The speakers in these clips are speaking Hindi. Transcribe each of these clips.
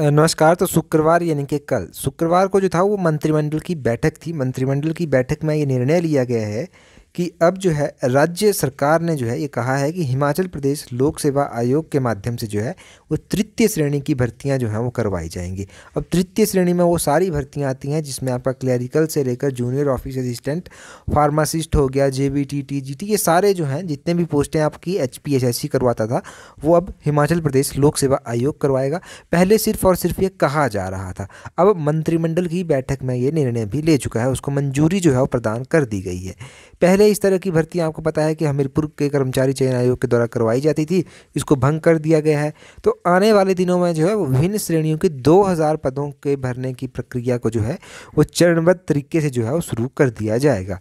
नमस्कार तो शुक्रवार यानी कि कल शुक्रवार को जो था वो मंत्रिमंडल की बैठक थी मंत्रिमंडल की बैठक में ये निर्णय लिया गया है कि अब जो है राज्य सरकार ने जो है ये कहा है कि हिमाचल प्रदेश लोक सेवा आयोग के माध्यम से जो है वो तृतीय श्रेणी की भर्तियां जो हैं वो करवाई जाएंगी अब तृतीय श्रेणी में वो सारी भर्तियां आती हैं जिसमें आपका क्लैरिकल से लेकर जूनियर ऑफिस असिस्टेंट फार्मासिस्ट हो गया J B T T G T ये सारे जो हैं जितने भी पोस्टें आपकी H P H S C करवाता था वो अब हिमाचल प्रदेश लोक सेवा आयोग करवाएगा पहले सिर्फ और सिर्फ ये कहा जा रहा था अब मंत्रिमंडल की बैठक में ये निर्णय भी ले चुका है उसको मंजूरी जो है वो प्रदान कर दी गई है पहले पहले इस तरह की भर्ती आपको पता है कि हमीरपुर के कर्मचारी चयन आयोग के द्वारा करवाई जाती थी इसको भंग कर दिया गया है तो आने वाले दिनों में जो है विभिन्न श्रेणियों के 2000 पदों के भरने की प्रक्रिया को जो है वो चरणबद्ध तरीके से जो है वो शुरू कर दिया जाएगा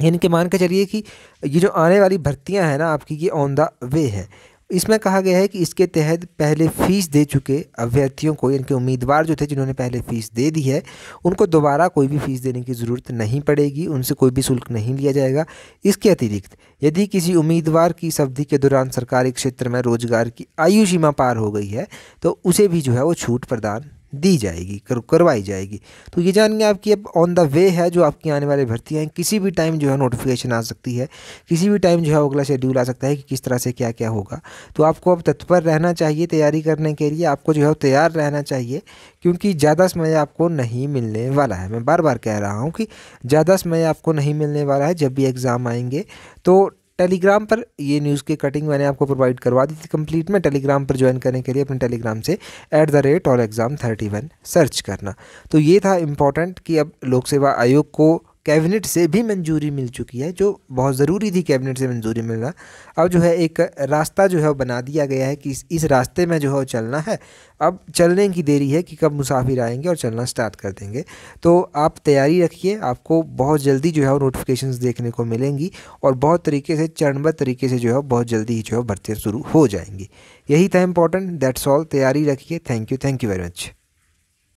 यानी कि मान के चलिए कि ये जो आने वाली भर्तियां हैं ना आपकी ये ऑन द वे है इसमें कहा गया है कि इसके तहत पहले फीस दे चुके अभ्यर्थियों को इनके उम्मीदवार जो थे जिन्होंने पहले फीस दे दी है उनको दोबारा कोई भी फीस देने की ज़रूरत नहीं पड़ेगी उनसे कोई भी शुल्क नहीं लिया जाएगा इसके अतिरिक्त यदि किसी उम्मीदवार की इस अवधि के दौरान सरकारी क्षेत्र में रोजगार की आयु सीमा पार हो गई है तो उसे भी जो है वो छूट प्रदान दी जाएगी कर करवाई जाएगी तो ये जानिए आपकी अब ऑन द वे है जो आपकी आने वाली भर्ती हैं किसी भी टाइम जो है नोटिफिकेशन आ सकती है किसी भी टाइम जो है अगला शेड्यूल आ सकता है कि किस तरह से क्या क्या होगा तो आपको अब तत्पर रहना चाहिए तैयारी करने के लिए आपको जो है तैयार रहना चाहिए क्योंकि ज़्यादा समय आपको नहीं मिलने वाला है मैं बार बार कह रहा हूँ कि ज़्यादा समय आपको नहीं मिलने वाला है जब भी एग्ज़ाम आएंगे तो टेलीग्राम पर ये न्यूज़ की कटिंग मैंने आपको प्रोवाइड करवा दी थी कंप्लीट में टेलीग्राम पर ज्वाइन करने के लिए अपने टेलीग्राम से at the rate all exam thirty one search करना तो ये था इम्पॉर्टेंट कि अब लोक सेवा आयोग को कैबिनेट से भी मंजूरी मिल चुकी है जो बहुत ज़रूरी थी कैबिनेट से मंजूरी मिलना अब जो है एक रास्ता जो है बना दिया गया है कि इस, इस रास्ते में जो है चलना है अब चलने की देरी है कि कब मुसाफिर आएंगे और चलना स्टार्ट कर देंगे तो आप तैयारी रखिए आपको बहुत जल्दी जो है नोटिफिकेशन देखने को मिलेंगी और बहुत तरीके से चरणबद्ध तरीके से जो है बहुत जल्दी ही जो है भर्ती शुरू हो जाएंगी यही था इंपॉर्टेंट दैट्स ऑल तैयारी रखिए thank you thank you very much